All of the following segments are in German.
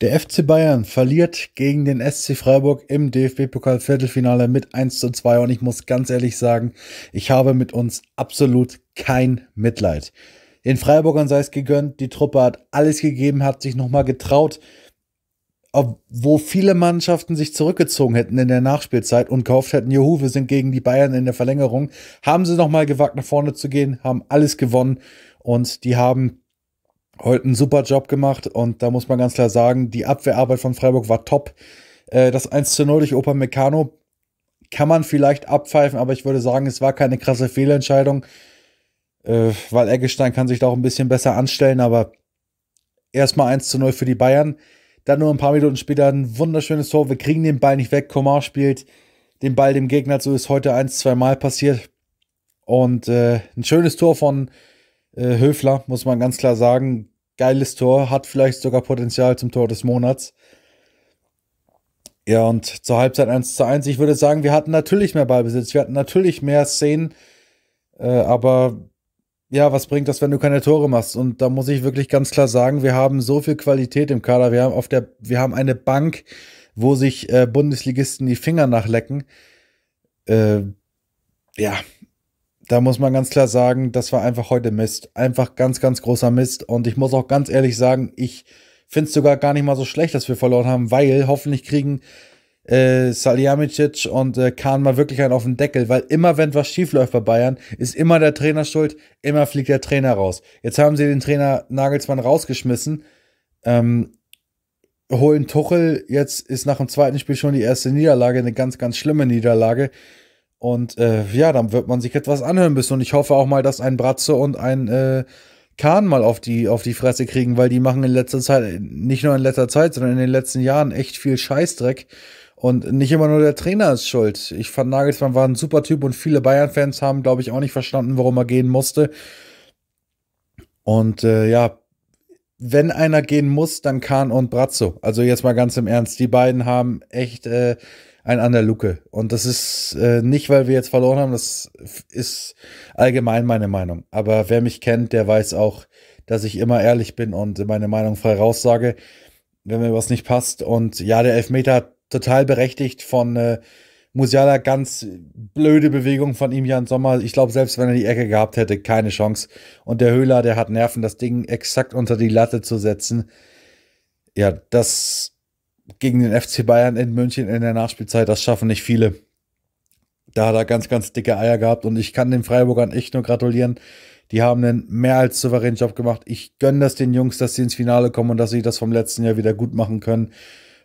Der FC Bayern verliert gegen den SC Freiburg im DFB-Pokal-Viertelfinale mit 1 zu 2 und ich muss ganz ehrlich sagen, ich habe mit uns absolut kein Mitleid. Den Freiburgern sei es gegönnt, die Truppe hat alles gegeben, hat sich nochmal getraut, wo viele Mannschaften sich zurückgezogen hätten in der Nachspielzeit und gehofft hätten, juhu, wir sind gegen die Bayern in der Verlängerung, haben sie nochmal gewagt, nach vorne zu gehen, haben alles gewonnen und die haben heute einen super Job gemacht und da muss man ganz klar sagen, die Abwehrarbeit von Freiburg war top. Äh, das 1 zu 0 durch Opa Meccano kann man vielleicht abpfeifen, aber ich würde sagen, es war keine krasse Fehlentscheidung, äh, weil Eggestein kann sich da auch ein bisschen besser anstellen, aber erstmal 1 zu 0 für die Bayern. Dann nur ein paar Minuten später ein wunderschönes Tor. Wir kriegen den Ball nicht weg. Komar spielt den Ball dem Gegner, so ist heute eins, zwei Mal passiert. Und äh, ein schönes Tor von äh, Höfler, muss man ganz klar sagen geiles Tor, hat vielleicht sogar Potenzial zum Tor des Monats. Ja, und zur Halbzeit 1 zu 1. Ich würde sagen, wir hatten natürlich mehr Ballbesitz, wir hatten natürlich mehr Szenen, äh, aber ja, was bringt das, wenn du keine Tore machst? Und da muss ich wirklich ganz klar sagen, wir haben so viel Qualität im Kader. Wir haben auf der, wir haben eine Bank, wo sich äh, Bundesligisten die Finger nachlecken. Äh, ja, da muss man ganz klar sagen, das war einfach heute Mist. Einfach ganz, ganz großer Mist. Und ich muss auch ganz ehrlich sagen, ich finde es sogar gar nicht mal so schlecht, dass wir verloren haben, weil hoffentlich kriegen äh, Salihamidzic und äh, Kahn mal wirklich einen auf den Deckel, weil immer wenn was schief läuft bei Bayern, ist immer der Trainer schuld, immer fliegt der Trainer raus. Jetzt haben sie den Trainer Nagelsmann rausgeschmissen, ähm, holen Tuchel, jetzt ist nach dem zweiten Spiel schon die erste Niederlage, eine ganz, ganz schlimme Niederlage. Und äh, ja, dann wird man sich etwas anhören müssen. Und ich hoffe auch mal, dass ein Bratze und ein äh, Kahn mal auf die, auf die Fresse kriegen, weil die machen in letzter Zeit, nicht nur in letzter Zeit, sondern in den letzten Jahren echt viel Scheißdreck. Und nicht immer nur der Trainer ist schuld. Ich fand Nagelsmann war ein super Typ und viele Bayern-Fans haben, glaube ich, auch nicht verstanden, warum er gehen musste. Und äh, ja, wenn einer gehen muss, dann Kahn und Brazzo. Also jetzt mal ganz im Ernst, die beiden haben echt äh, einen an der Luke. Und das ist äh, nicht, weil wir jetzt verloren haben, das ist allgemein meine Meinung. Aber wer mich kennt, der weiß auch, dass ich immer ehrlich bin und meine Meinung frei raussage, wenn mir was nicht passt. Und ja, der Elfmeter total berechtigt von äh, Musiala, ganz blöde Bewegung von ihm Jan Sommer. Ich glaube, selbst wenn er die Ecke gehabt hätte, keine Chance. Und der Höhler, der hat Nerven, das Ding exakt unter die Latte zu setzen. Ja, das gegen den FC Bayern in München in der Nachspielzeit, das schaffen nicht viele. Da hat er ganz, ganz dicke Eier gehabt und ich kann den Freiburgern echt nur gratulieren. Die haben einen mehr als souveränen Job gemacht. Ich gönne das den Jungs, dass sie ins Finale kommen und dass sie das vom letzten Jahr wieder gut machen können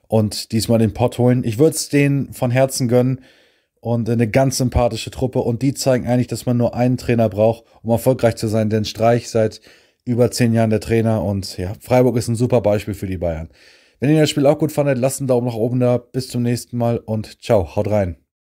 und diesmal den Pott holen. Ich würde es denen von Herzen gönnen und eine ganz sympathische Truppe. Und die zeigen eigentlich, dass man nur einen Trainer braucht, um erfolgreich zu sein. Denn Streich seit über zehn Jahren der Trainer und ja, Freiburg ist ein super Beispiel für die Bayern. Wenn ihr das Spiel auch gut fandet, lasst einen Daumen nach oben da. Bis zum nächsten Mal und ciao, haut rein.